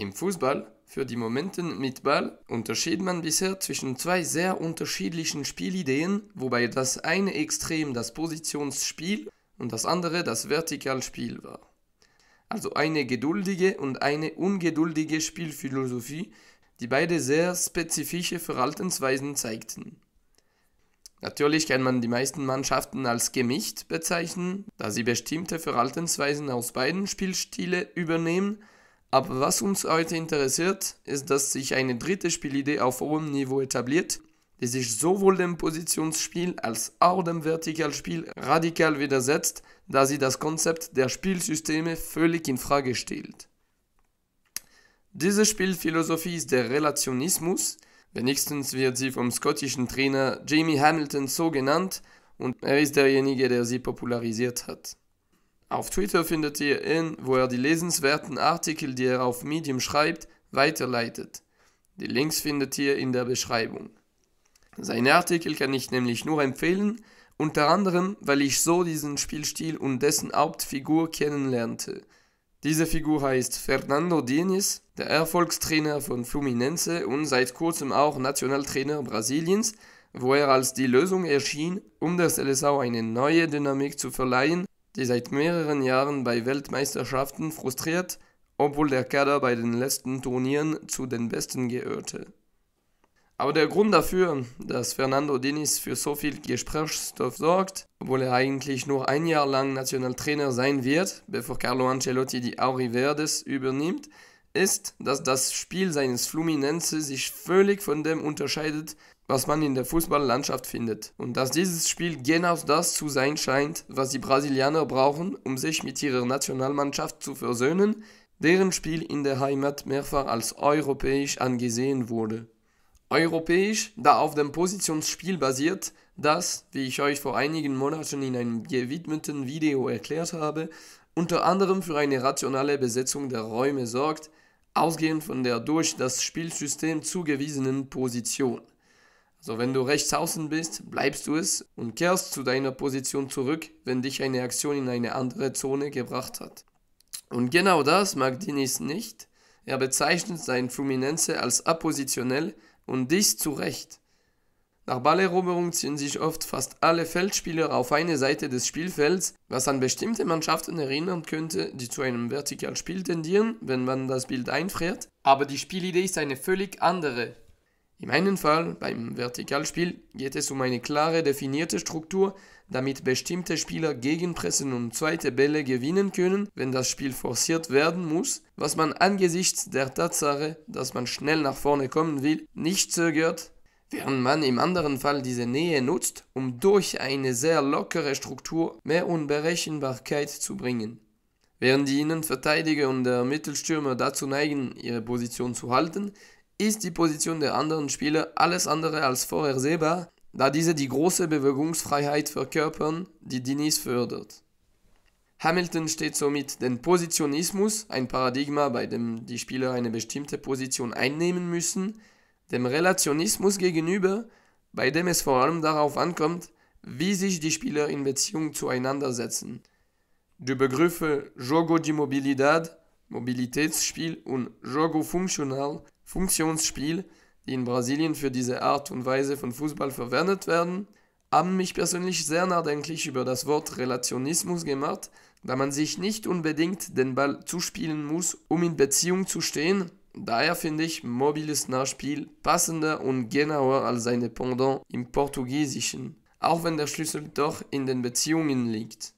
Im Fußball, für die Momenten mit Ball, unterschied man bisher zwischen zwei sehr unterschiedlichen Spielideen, wobei das eine Extrem das Positionsspiel und das andere das Vertikalspiel war. Also eine geduldige und eine ungeduldige Spielphilosophie, die beide sehr spezifische Verhaltensweisen zeigten. Natürlich kann man die meisten Mannschaften als gemischt bezeichnen, da sie bestimmte Verhaltensweisen aus beiden Spielstile übernehmen aber was uns heute interessiert, ist, dass sich eine dritte Spielidee auf hohem Niveau etabliert, die sich sowohl dem Positionsspiel als auch dem Vertikalspiel radikal widersetzt, da sie das Konzept der Spielsysteme völlig in Frage stellt. Diese Spielphilosophie ist der Relationismus, wenigstens wird sie vom schottischen Trainer Jamie Hamilton so genannt und er ist derjenige, der sie popularisiert hat. Auf Twitter findet ihr ihn, wo er die lesenswerten Artikel, die er auf Medium schreibt, weiterleitet. Die Links findet ihr in der Beschreibung. Seine Artikel kann ich nämlich nur empfehlen, unter anderem, weil ich so diesen Spielstil und dessen Hauptfigur kennenlernte. Diese Figur heißt Fernando Diniz, der Erfolgstrainer von Fluminense und seit kurzem auch Nationaltrainer Brasiliens, wo er als die Lösung erschien, um der LSV eine neue Dynamik zu verleihen die seit mehreren Jahren bei Weltmeisterschaften frustriert, obwohl der Kader bei den letzten Turnieren zu den besten gehörte. Aber der Grund dafür, dass Fernando Diniz für so viel Gesprächsstoff sorgt, obwohl er eigentlich nur ein Jahr lang Nationaltrainer sein wird, bevor Carlo Ancelotti die Auri Verdes übernimmt, ist, dass das Spiel seines Fluminense sich völlig von dem unterscheidet, was man in der Fußballlandschaft findet. Und dass dieses Spiel genau das zu sein scheint, was die Brasilianer brauchen, um sich mit ihrer Nationalmannschaft zu versöhnen, deren Spiel in der Heimat mehrfach als europäisch angesehen wurde. Europäisch, da auf dem Positionsspiel basiert, das, wie ich euch vor einigen Monaten in einem gewidmeten Video erklärt habe, unter anderem für eine rationale Besetzung der Räume sorgt, ausgehend von der durch das Spielsystem zugewiesenen Position. Also wenn du rechts außen bist, bleibst du es und kehrst zu deiner Position zurück, wenn dich eine Aktion in eine andere Zone gebracht hat. Und genau das mag Dinis nicht. Er bezeichnet sein Fluminense als appositionell und dies zu Recht. Nach Balleroberung ziehen sich oft fast alle Feldspieler auf eine Seite des Spielfelds, was an bestimmte Mannschaften erinnern könnte, die zu einem Vertikalspiel tendieren, wenn man das Bild einfriert. Aber die Spielidee ist eine völlig andere. Im einen Fall, beim Vertikalspiel, geht es um eine klare definierte Struktur, damit bestimmte Spieler gegenpressen und zweite Bälle gewinnen können, wenn das Spiel forciert werden muss, was man angesichts der Tatsache, dass man schnell nach vorne kommen will, nicht zögert, während man im anderen Fall diese Nähe nutzt, um durch eine sehr lockere Struktur mehr Unberechenbarkeit zu bringen. Während die Innenverteidiger und der Mittelstürmer dazu neigen, ihre Position zu halten, ist die Position der anderen Spieler alles andere als vorhersehbar, da diese die große Bewegungsfreiheit verkörpern, die Diniz fördert. Hamilton steht somit den Positionismus, ein Paradigma, bei dem die Spieler eine bestimmte Position einnehmen müssen, dem Relationismus gegenüber, bei dem es vor allem darauf ankommt, wie sich die Spieler in Beziehung zueinander setzen. Die Begriffe Jogo di Mobilidad, Mobilitätsspiel und Jogo Funcional Funktionsspiel, die in Brasilien für diese Art und Weise von Fußball verwendet werden, haben mich persönlich sehr nachdenklich über das Wort Relationismus gemacht, da man sich nicht unbedingt den Ball zuspielen muss, um in Beziehung zu stehen. Daher finde ich mobiles Nachspiel passender und genauer als seine Pendant im Portugiesischen, auch wenn der Schlüssel doch in den Beziehungen liegt.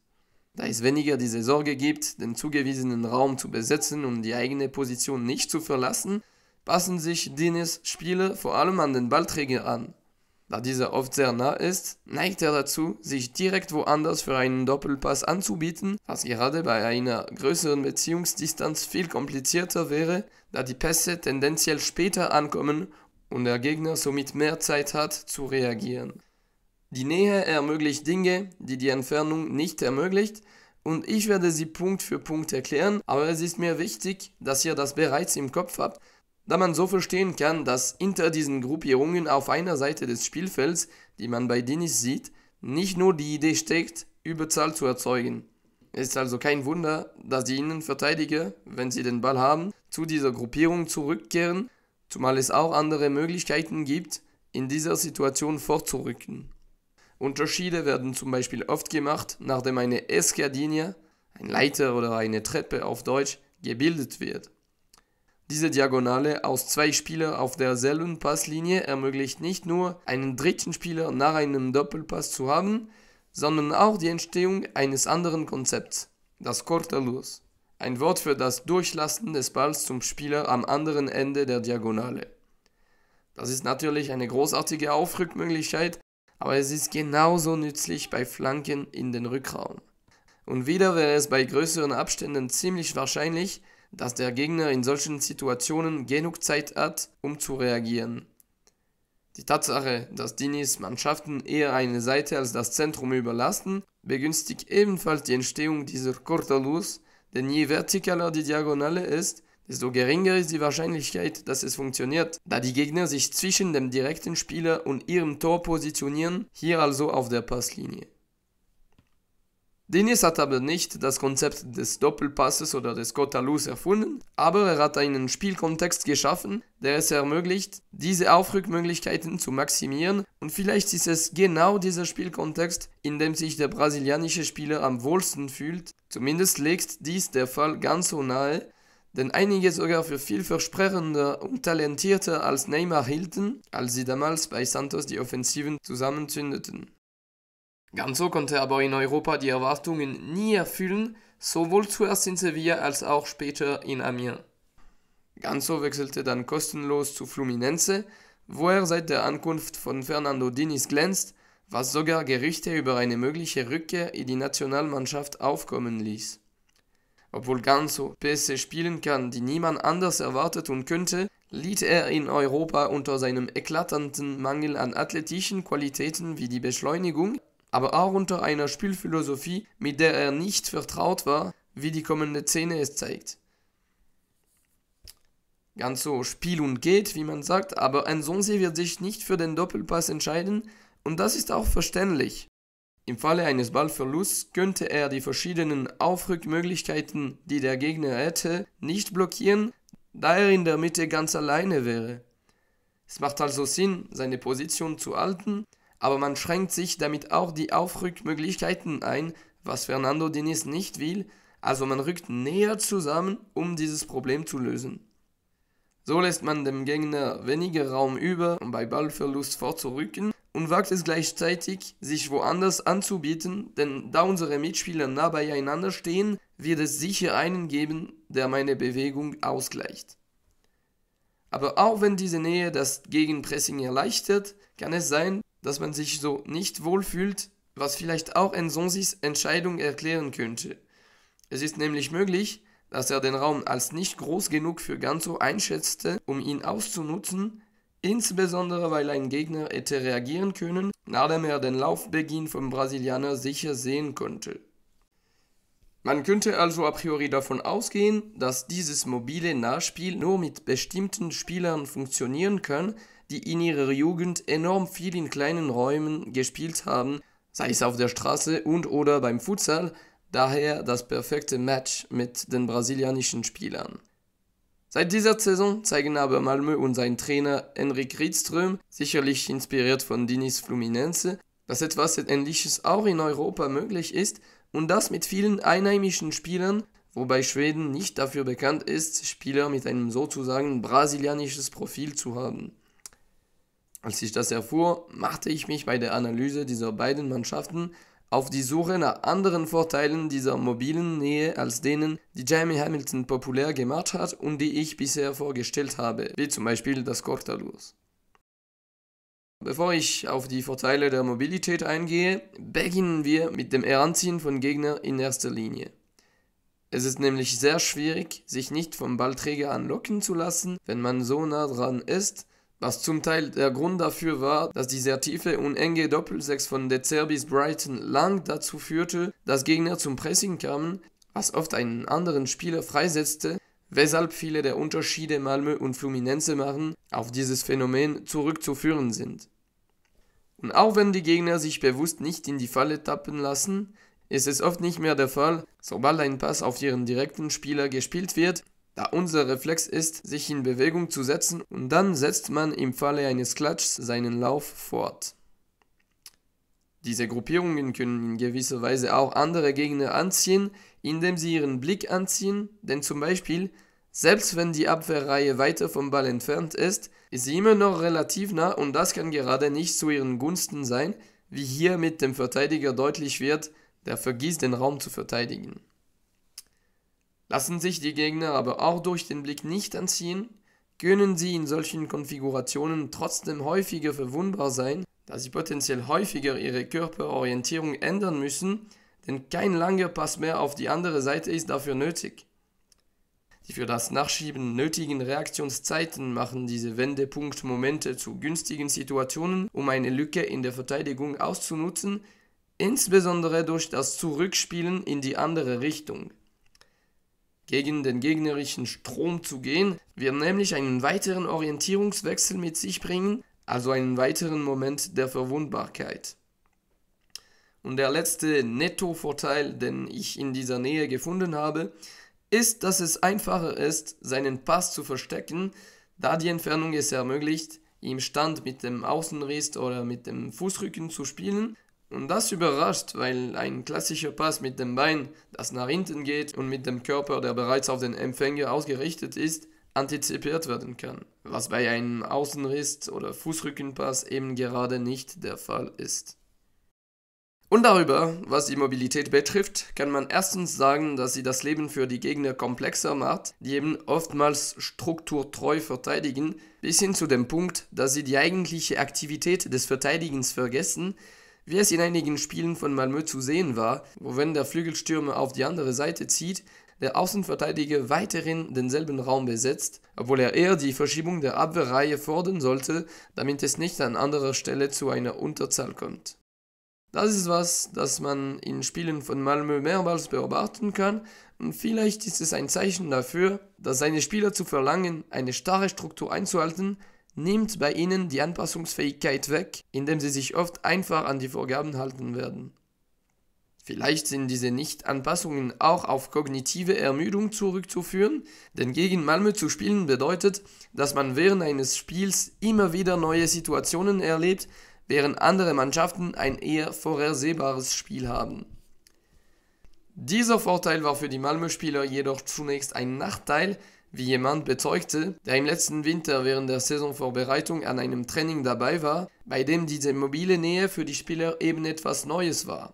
Da es weniger diese Sorge gibt, den zugewiesenen Raum zu besetzen und um die eigene Position nicht zu verlassen, passen sich Dines Spiele vor allem an den Ballträger an. Da dieser oft sehr nah ist, neigt er dazu, sich direkt woanders für einen Doppelpass anzubieten, was gerade bei einer größeren Beziehungsdistanz viel komplizierter wäre, da die Pässe tendenziell später ankommen und der Gegner somit mehr Zeit hat zu reagieren. Die Nähe ermöglicht Dinge, die die Entfernung nicht ermöglicht, und ich werde sie Punkt für Punkt erklären, aber es ist mir wichtig, dass ihr das bereits im Kopf habt, da man so verstehen kann, dass hinter diesen Gruppierungen auf einer Seite des Spielfelds, die man bei Dinis sieht, nicht nur die Idee steckt, Überzahl zu erzeugen. Es ist also kein Wunder, dass die Innenverteidiger, wenn sie den Ball haben, zu dieser Gruppierung zurückkehren, zumal es auch andere Möglichkeiten gibt, in dieser Situation vorzurücken. Unterschiede werden zum Beispiel oft gemacht, nachdem eine Escadinha, ein Leiter oder eine Treppe auf Deutsch, gebildet wird. Diese Diagonale aus zwei Spielern auf derselben Passlinie ermöglicht nicht nur, einen dritten Spieler nach einem Doppelpass zu haben, sondern auch die Entstehung eines anderen Konzepts, das Cortalus. ein Wort für das Durchlasten des Balls zum Spieler am anderen Ende der Diagonale. Das ist natürlich eine großartige Aufrückmöglichkeit, aber es ist genauso nützlich bei Flanken in den Rückraum. Und wieder wäre es bei größeren Abständen ziemlich wahrscheinlich, dass der Gegner in solchen Situationen genug Zeit hat, um zu reagieren. Die Tatsache, dass Dinis Mannschaften eher eine Seite als das Zentrum überlasten, begünstigt ebenfalls die Entstehung dieser Cortalus, denn je vertikaler die Diagonale ist, desto geringer ist die Wahrscheinlichkeit, dass es funktioniert, da die Gegner sich zwischen dem direkten Spieler und ihrem Tor positionieren, hier also auf der Passlinie. Diniz hat aber nicht das Konzept des Doppelpasses oder des Cotalus erfunden, aber er hat einen Spielkontext geschaffen, der es ermöglicht, diese Aufrückmöglichkeiten zu maximieren und vielleicht ist es genau dieser Spielkontext, in dem sich der brasilianische Spieler am wohlsten fühlt, zumindest legt dies der Fall ganz so nahe, denn einige sogar für vielversprechender und talentierter als Neymar hielten, als sie damals bei Santos die Offensiven zusammenzündeten. Ganz so konnte aber in Europa die Erwartungen nie erfüllen, sowohl zuerst in Sevilla als auch später in Amiens. Ganso wechselte dann kostenlos zu Fluminense, wo er seit der Ankunft von Fernando Diniz glänzt, was sogar Gerüchte über eine mögliche Rückkehr in die Nationalmannschaft aufkommen ließ. Obwohl Ganso Pässe spielen kann, die niemand anders erwartet und könnte, litt er in Europa unter seinem eklatanten Mangel an athletischen Qualitäten wie die Beschleunigung, aber auch unter einer Spielphilosophie, mit der er nicht vertraut war, wie die kommende Szene es zeigt. Ganz so Spiel und geht, wie man sagt, aber Ansonsi wird sich nicht für den Doppelpass entscheiden und das ist auch verständlich. Im Falle eines Ballverlusts könnte er die verschiedenen Aufrückmöglichkeiten, die der Gegner hätte, nicht blockieren, da er in der Mitte ganz alleine wäre. Es macht also Sinn, seine Position zu halten aber man schränkt sich damit auch die Aufrückmöglichkeiten ein, was Fernando Diniz nicht will, also man rückt näher zusammen, um dieses Problem zu lösen. So lässt man dem Gegner weniger Raum über, um bei Ballverlust vorzurücken und wagt es gleichzeitig, sich woanders anzubieten, denn da unsere Mitspieler nah beieinander stehen, wird es sicher einen geben, der meine Bewegung ausgleicht. Aber auch wenn diese Nähe das Gegenpressing erleichtert, kann es sein, dass man sich so nicht wohlfühlt, was vielleicht auch Ensonsis Entscheidung erklären könnte. Es ist nämlich möglich, dass er den Raum als nicht groß genug für Ganzo einschätzte, um ihn auszunutzen, insbesondere weil ein Gegner hätte reagieren können, nachdem er den Laufbeginn vom Brasilianer sicher sehen konnte. Man könnte also a priori davon ausgehen, dass dieses mobile Nachspiel nur mit bestimmten Spielern funktionieren kann, die in ihrer Jugend enorm viel in kleinen Räumen gespielt haben, sei es auf der Straße und oder beim Futsal, daher das perfekte Match mit den brasilianischen Spielern. Seit dieser Saison zeigen aber Malmö und sein Trainer Henrik Riedström, sicherlich inspiriert von Dinis Fluminense, dass etwas Ähnliches auch in Europa möglich ist und das mit vielen einheimischen Spielern, wobei Schweden nicht dafür bekannt ist, Spieler mit einem sozusagen brasilianisches Profil zu haben. Als ich das erfuhr, machte ich mich bei der Analyse dieser beiden Mannschaften auf die Suche nach anderen Vorteilen dieser mobilen Nähe als denen, die Jamie Hamilton populär gemacht hat und die ich bisher vorgestellt habe, wie zum Beispiel das Cortalus. Bevor ich auf die Vorteile der Mobilität eingehe, beginnen wir mit dem Heranziehen von Gegnern in erster Linie. Es ist nämlich sehr schwierig, sich nicht vom Ballträger anlocken zu lassen, wenn man so nah dran ist was zum Teil der Grund dafür war, dass die sehr tiefe und enge Doppelsechs von De Zerbis Brighton lang dazu führte, dass Gegner zum Pressing kamen, was oft einen anderen Spieler freisetzte, weshalb viele der Unterschiede Malmö und Fluminense machen, auf dieses Phänomen zurückzuführen sind. Und auch wenn die Gegner sich bewusst nicht in die Falle tappen lassen, ist es oft nicht mehr der Fall, sobald ein Pass auf ihren direkten Spieler gespielt wird, da unser Reflex ist, sich in Bewegung zu setzen und dann setzt man im Falle eines Klatschs seinen Lauf fort. Diese Gruppierungen können in gewisser Weise auch andere Gegner anziehen, indem sie ihren Blick anziehen, denn zum Beispiel, selbst wenn die Abwehrreihe weiter vom Ball entfernt ist, ist sie immer noch relativ nah und das kann gerade nicht zu ihren Gunsten sein, wie hier mit dem Verteidiger deutlich wird, der vergisst den Raum zu verteidigen. Lassen sich die Gegner aber auch durch den Blick nicht anziehen, können sie in solchen Konfigurationen trotzdem häufiger verwundbar sein, da sie potenziell häufiger ihre Körperorientierung ändern müssen, denn kein langer Pass mehr auf die andere Seite ist dafür nötig. Die für das Nachschieben nötigen Reaktionszeiten machen diese Wendepunktmomente zu günstigen Situationen, um eine Lücke in der Verteidigung auszunutzen, insbesondere durch das Zurückspielen in die andere Richtung gegen den gegnerischen Strom zu gehen, wird nämlich einen weiteren Orientierungswechsel mit sich bringen, also einen weiteren Moment der Verwundbarkeit. Und der letzte Netto-Vorteil, den ich in dieser Nähe gefunden habe, ist, dass es einfacher ist, seinen Pass zu verstecken, da die Entfernung es ermöglicht, im Stand mit dem Außenriss oder mit dem Fußrücken zu spielen und das überrascht, weil ein klassischer Pass mit dem Bein, das nach hinten geht und mit dem Körper, der bereits auf den Empfänger ausgerichtet ist, antizipiert werden kann, was bei einem Außenriss oder Fußrückenpass eben gerade nicht der Fall ist. Und darüber, was die Mobilität betrifft, kann man erstens sagen, dass sie das Leben für die Gegner komplexer macht, die eben oftmals strukturtreu verteidigen, bis hin zu dem Punkt, dass sie die eigentliche Aktivität des Verteidigens vergessen wie es in einigen Spielen von Malmö zu sehen war, wo wenn der Flügelstürmer auf die andere Seite zieht, der Außenverteidiger weiterhin denselben Raum besetzt, obwohl er eher die Verschiebung der Abwehrreihe fordern sollte, damit es nicht an anderer Stelle zu einer Unterzahl kommt. Das ist was, das man in Spielen von Malmö mehrmals beobachten kann und vielleicht ist es ein Zeichen dafür, dass seine Spieler zu verlangen, eine starre Struktur einzuhalten, nimmt bei ihnen die Anpassungsfähigkeit weg, indem sie sich oft einfach an die Vorgaben halten werden. Vielleicht sind diese Nicht-Anpassungen auch auf kognitive Ermüdung zurückzuführen, denn gegen Malmö zu spielen bedeutet, dass man während eines Spiels immer wieder neue Situationen erlebt, während andere Mannschaften ein eher vorhersehbares Spiel haben. Dieser Vorteil war für die Malmö-Spieler jedoch zunächst ein Nachteil, wie jemand bezeugte, der im letzten Winter während der Saisonvorbereitung an einem Training dabei war, bei dem diese mobile Nähe für die Spieler eben etwas Neues war.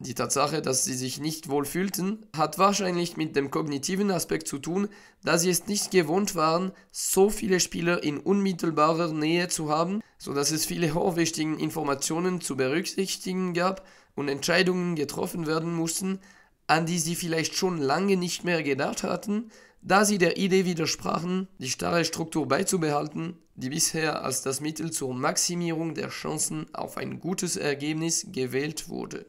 Die Tatsache, dass sie sich nicht wohl fühlten, hat wahrscheinlich mit dem kognitiven Aspekt zu tun, da sie es nicht gewohnt waren, so viele Spieler in unmittelbarer Nähe zu haben, so dass es viele hochwichtigen Informationen zu berücksichtigen gab und Entscheidungen getroffen werden mussten, an die sie vielleicht schon lange nicht mehr gedacht hatten, da sie der Idee widersprachen, die starre Struktur beizubehalten, die bisher als das Mittel zur Maximierung der Chancen auf ein gutes Ergebnis gewählt wurde.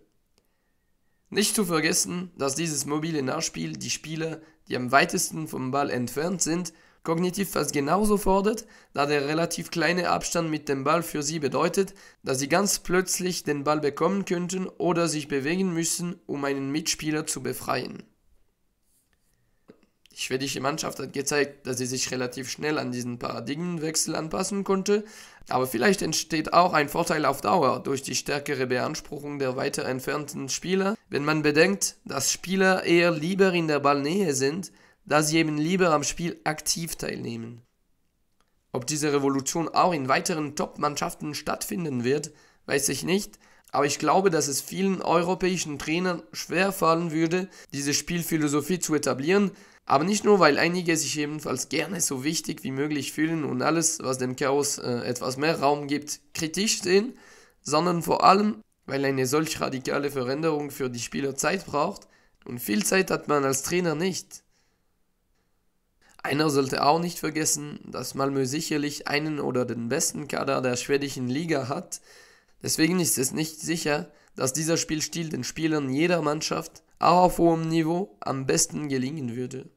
Nicht zu vergessen, dass dieses mobile Nachspiel die Spieler, die am weitesten vom Ball entfernt sind, kognitiv fast genauso fordert, da der relativ kleine Abstand mit dem Ball für sie bedeutet, dass sie ganz plötzlich den Ball bekommen könnten oder sich bewegen müssen, um einen Mitspieler zu befreien. Die schwedische Mannschaft hat gezeigt, dass sie sich relativ schnell an diesen Paradigmenwechsel anpassen konnte, aber vielleicht entsteht auch ein Vorteil auf Dauer durch die stärkere Beanspruchung der weiter entfernten Spieler, wenn man bedenkt, dass Spieler eher lieber in der Ballnähe sind, da sie eben lieber am Spiel aktiv teilnehmen. Ob diese Revolution auch in weiteren Top-Mannschaften stattfinden wird, weiß ich nicht, aber ich glaube, dass es vielen europäischen Trainern schwer fallen würde, diese Spielphilosophie zu etablieren, aber nicht nur, weil einige sich ebenfalls gerne so wichtig wie möglich fühlen und alles, was dem Chaos äh, etwas mehr Raum gibt, kritisch sehen, sondern vor allem, weil eine solch radikale Veränderung für die Spieler Zeit braucht und viel Zeit hat man als Trainer nicht. Einer sollte auch nicht vergessen, dass Malmö sicherlich einen oder den besten Kader der schwedischen Liga hat. Deswegen ist es nicht sicher, dass dieser Spielstil den Spielern jeder Mannschaft, auch auf hohem Niveau, am besten gelingen würde.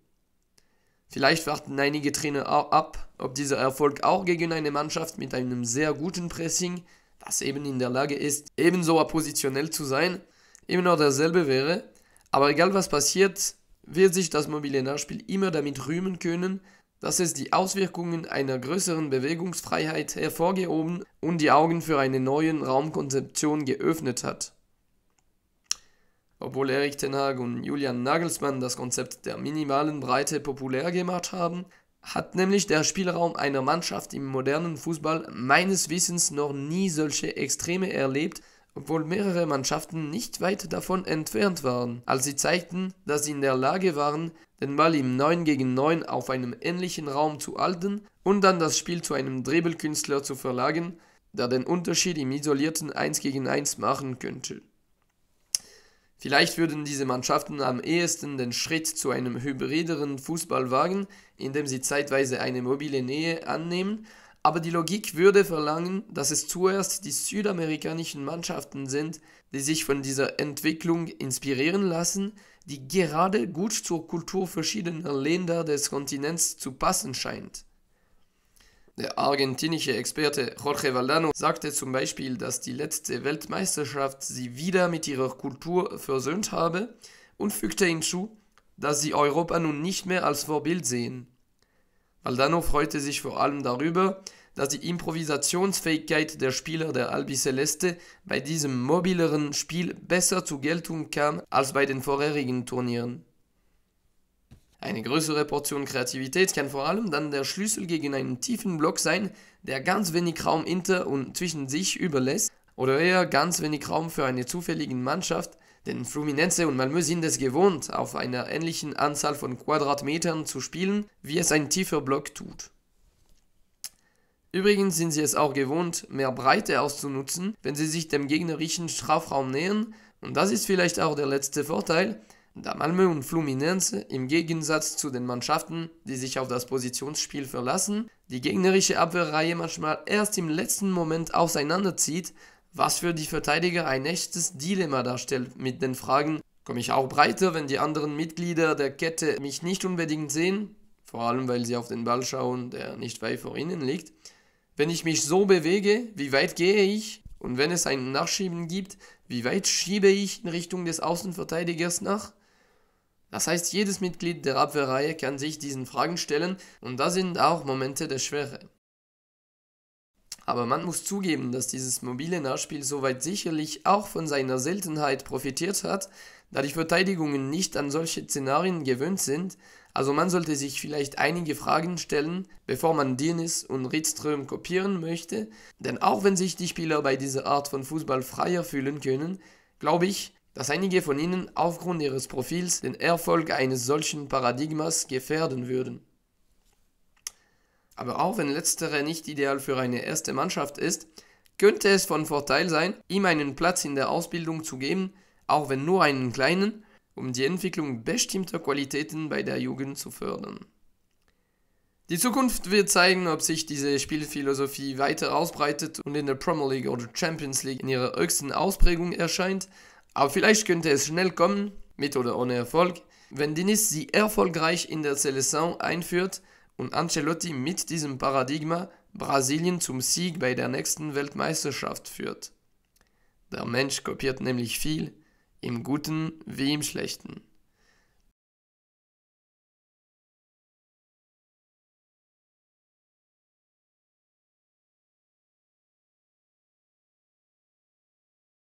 Vielleicht warten einige Trainer auch ab, ob dieser Erfolg auch gegen eine Mannschaft mit einem sehr guten Pressing, das eben in der Lage ist, ebenso positionell zu sein, immer noch derselbe wäre. Aber egal was passiert, wird sich das mobile Nachspiel immer damit rühmen können, dass es die Auswirkungen einer größeren Bewegungsfreiheit hervorgehoben und die Augen für eine neue Raumkonzeption geöffnet hat. Obwohl Erik Ten Hag und Julian Nagelsmann das Konzept der minimalen Breite populär gemacht haben, hat nämlich der Spielraum einer Mannschaft im modernen Fußball meines Wissens noch nie solche Extreme erlebt, obwohl mehrere Mannschaften nicht weit davon entfernt waren, als sie zeigten, dass sie in der Lage waren, den Ball im 9 gegen 9 auf einem ähnlichen Raum zu halten und dann das Spiel zu einem Dribbelkünstler zu verlagern, der den Unterschied im isolierten 1 gegen 1 machen könnte. Vielleicht würden diese Mannschaften am ehesten den Schritt zu einem hybrideren Fußball wagen, indem sie zeitweise eine mobile Nähe annehmen, aber die Logik würde verlangen, dass es zuerst die südamerikanischen Mannschaften sind, die sich von dieser Entwicklung inspirieren lassen, die gerade gut zur Kultur verschiedener Länder des Kontinents zu passen scheint. Der argentinische Experte Jorge Valdano sagte zum Beispiel, dass die letzte Weltmeisterschaft sie wieder mit ihrer Kultur versöhnt habe und fügte hinzu, dass sie Europa nun nicht mehr als Vorbild sehen. Valdano freute sich vor allem darüber, dass die Improvisationsfähigkeit der Spieler der Albiceleste bei diesem mobileren Spiel besser zur Geltung kam als bei den vorherigen Turnieren. Eine größere Portion Kreativität kann vor allem dann der Schlüssel gegen einen tiefen Block sein, der ganz wenig Raum hinter und zwischen sich überlässt oder eher ganz wenig Raum für eine zufällige Mannschaft, denn Fluminense und Malmö sind es gewohnt, auf einer ähnlichen Anzahl von Quadratmetern zu spielen, wie es ein tiefer Block tut. Übrigens sind sie es auch gewohnt, mehr Breite auszunutzen, wenn sie sich dem gegnerischen Strafraum nähern, und das ist vielleicht auch der letzte Vorteil, da Malmö und Fluminense im Gegensatz zu den Mannschaften, die sich auf das Positionsspiel verlassen, die gegnerische Abwehrreihe manchmal erst im letzten Moment auseinanderzieht, was für die Verteidiger ein echtes Dilemma darstellt mit den Fragen, komme ich auch breiter, wenn die anderen Mitglieder der Kette mich nicht unbedingt sehen, vor allem weil sie auf den Ball schauen, der nicht weit vor ihnen liegt. Wenn ich mich so bewege, wie weit gehe ich? Und wenn es ein Nachschieben gibt, wie weit schiebe ich in Richtung des Außenverteidigers nach? Das heißt, jedes Mitglied der Abwehrreihe kann sich diesen Fragen stellen und das sind auch Momente der Schwere. Aber man muss zugeben, dass dieses mobile Nachspiel soweit sicherlich auch von seiner Seltenheit profitiert hat, da die Verteidigungen nicht an solche Szenarien gewöhnt sind, also man sollte sich vielleicht einige Fragen stellen, bevor man Diernis und Rittström kopieren möchte, denn auch wenn sich die Spieler bei dieser Art von Fußball freier fühlen können, glaube ich, dass einige von ihnen aufgrund ihres Profils den Erfolg eines solchen Paradigmas gefährden würden. Aber auch wenn letztere nicht ideal für eine erste Mannschaft ist, könnte es von Vorteil sein, ihm einen Platz in der Ausbildung zu geben, auch wenn nur einen kleinen, um die Entwicklung bestimmter Qualitäten bei der Jugend zu fördern. Die Zukunft wird zeigen, ob sich diese Spielphilosophie weiter ausbreitet und in der Premier League oder Champions League in ihrer höchsten Ausprägung erscheint aber vielleicht könnte es schnell kommen, mit oder ohne Erfolg, wenn Diniz sie erfolgreich in der Seleção einführt und Ancelotti mit diesem Paradigma Brasilien zum Sieg bei der nächsten Weltmeisterschaft führt. Der Mensch kopiert nämlich viel, im Guten wie im Schlechten.